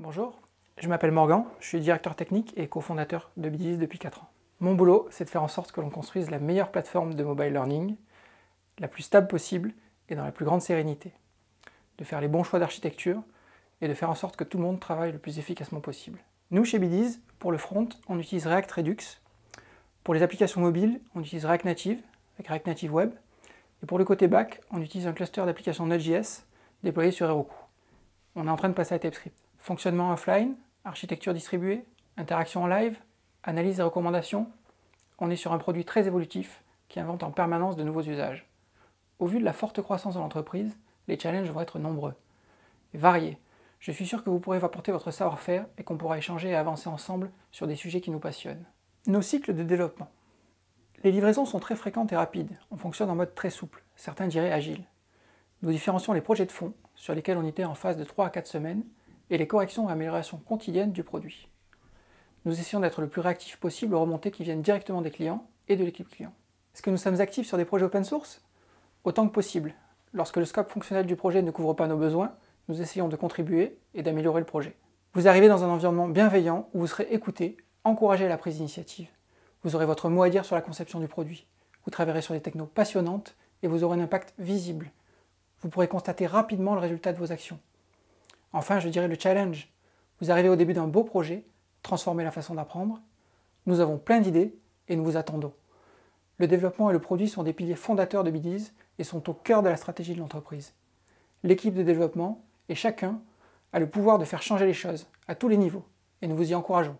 Bonjour, je m'appelle Morgan, je suis directeur technique et cofondateur de Bidis depuis 4 ans. Mon boulot, c'est de faire en sorte que l'on construise la meilleure plateforme de mobile learning, la plus stable possible et dans la plus grande sérénité, de faire les bons choix d'architecture et de faire en sorte que tout le monde travaille le plus efficacement possible. Nous, chez Bidiz, pour le front, on utilise React Redux. Pour les applications mobiles, on utilise React Native avec React Native Web. Et pour le côté back, on utilise un cluster d'applications Node.js déployé sur Heroku. On est en train de passer à TypeScript fonctionnement offline, architecture distribuée, interaction en live, analyse et recommandations, on est sur un produit très évolutif qui invente en permanence de nouveaux usages. Au vu de la forte croissance de l'entreprise, les challenges vont être nombreux, et variés. Je suis sûr que vous pourrez apporter votre savoir-faire et qu'on pourra échanger et avancer ensemble sur des sujets qui nous passionnent. Nos cycles de développement. Les livraisons sont très fréquentes et rapides. On fonctionne en mode très souple, certains diraient agile. Nous différencions les projets de fonds, sur lesquels on était en phase de 3 à 4 semaines, et les corrections et améliorations quotidiennes du produit. Nous essayons d'être le plus réactif possible aux remontées qui viennent directement des clients et de l'équipe client. Est-ce que nous sommes actifs sur des projets open source Autant que possible. Lorsque le scope fonctionnel du projet ne couvre pas nos besoins, nous essayons de contribuer et d'améliorer le projet. Vous arrivez dans un environnement bienveillant où vous serez écouté, encouragé à la prise d'initiative. Vous aurez votre mot à dire sur la conception du produit. Vous travaillerez sur des technos passionnantes et vous aurez un impact visible. Vous pourrez constater rapidement le résultat de vos actions. Enfin, je dirais le challenge. Vous arrivez au début d'un beau projet, transformez la façon d'apprendre. Nous avons plein d'idées et nous vous attendons. Le développement et le produit sont des piliers fondateurs de Bidiz et sont au cœur de la stratégie de l'entreprise. L'équipe de développement et chacun a le pouvoir de faire changer les choses à tous les niveaux et nous vous y encourageons.